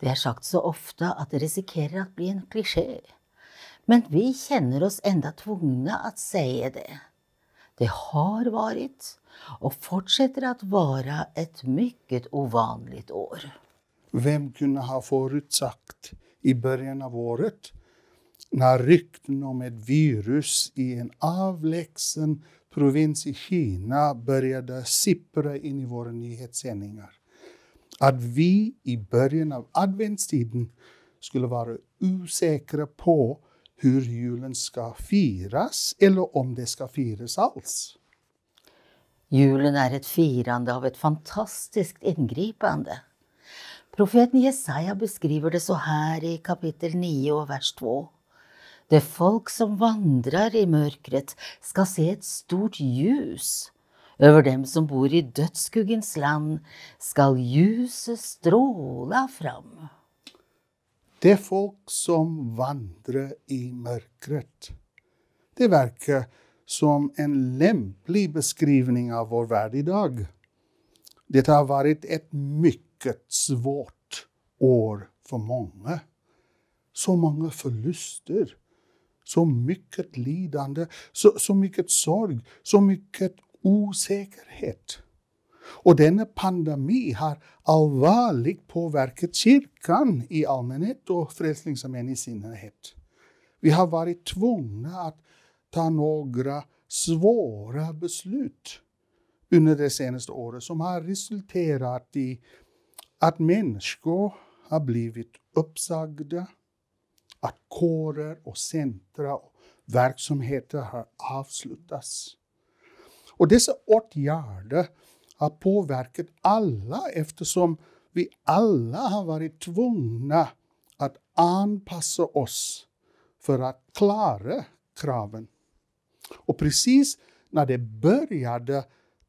Det är sagt så ofta att det riskerar att bli en kliché. Men vi känner oss ändå tvungna att säga det. Det har varit och fortsätter att vara ett mycket ovanligt år. Vem kunde ha förutsagt i början av året när rykten om ett virus i en avlägsen provins i Kina började sippra in i våra nyhetssändningar? Att vi i början av adventstiden skulle vara osäkra på hur julen ska firas eller om det ska firas alls. Julen är ett firande av ett fantastiskt ingripande. Profeten Jesaja beskriver det så här i kapitel 9 och vers 2. Det folk som vandrar i mörkret ska se ett stort ljus. Över dem som bor i dödsskuggens land skall ljuset stråla fram. Det folk som vandrar i mörkret. Det verkar som en lämplig beskrivning av vår värld idag. Det har varit ett mycket svårt år för många. Så många förluster, så mycket lidande, så, så mycket sorg, så mycket osäkerhet. Och denna pandemi har allvarligt påverkat kyrkan i allmänhet och Frälsningsarmén i synnerhet. Vi har varit tvungna att ta några svåra beslut under det senaste året som har resulterat i att människor har blivit uppsagda, att kårer och centra och verksamheter har avslutats. Och dessa åtgärder har påverkat alla eftersom vi alla har varit tvungna att anpassa oss för att klara kraven. Och precis när det började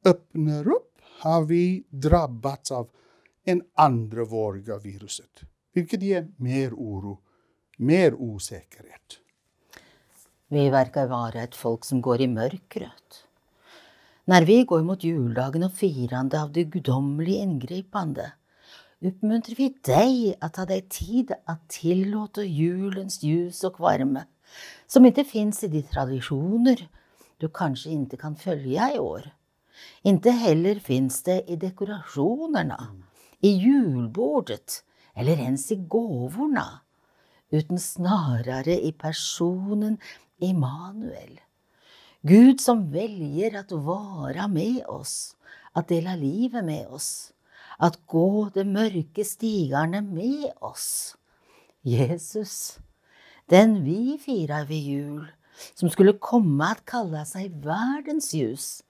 öppna upp har vi drabbats av en andra våg av viruset, vilket ger mer oro, mer osäkerhet. Vi verkar vara ett folk som går i mörkret. När vi går mot juldagen och firande av det gudomliga ingripande uppmuntrar vi dig att ta dig tid att tillåta julens ljus och värme som inte finns i de traditioner du kanske inte kan följa i år. Inte heller finns det i dekorationerna, i julbordet eller ens i gåvorna utan snarare i personen Immanuel Gud som väljer att vara med oss, att dela livet med oss, att gå de mörka stigarna med oss. Jesus, den vi firar vid jul, som skulle komma att kalla sig världens ljus,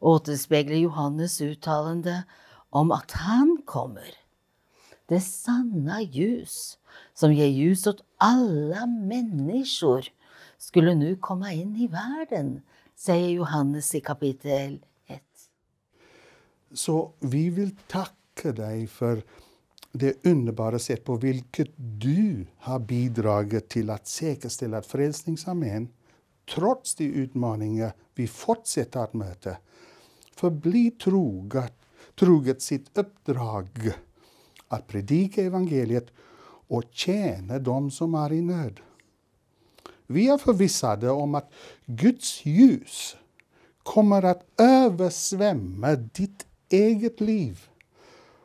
återspeglar Johannes uttalande om att han kommer. Det sanna ljus som ger ljus åt alla människor skulle nu komma in i världen, säger Johannes i kapitel 1. Så vi vill tacka dig för det underbara sätt på vilket du har bidragit till att säkerställa att Frälsningsarmén, trots de utmaningar vi fortsätter att möta, förblir troget, troget sitt uppdrag att predika evangeliet och tjäna dem som är i nöd. Vi är förvissade om att Guds ljus kommer att översvämma ditt eget liv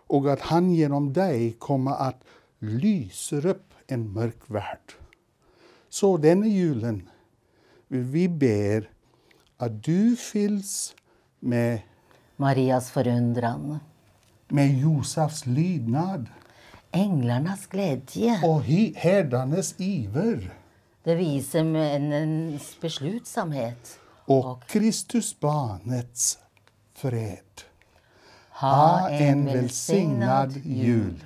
och att han genom dig kommer att lysa upp en mörk värld. Så denna julen vill vi ber att du fylls med Marias förundran, med Josefs lydnad, änglarnas glädje och herdarnas iver det visar männens beslutsamhet och, och Kristusbarnets fred. Ha en välsignad jul.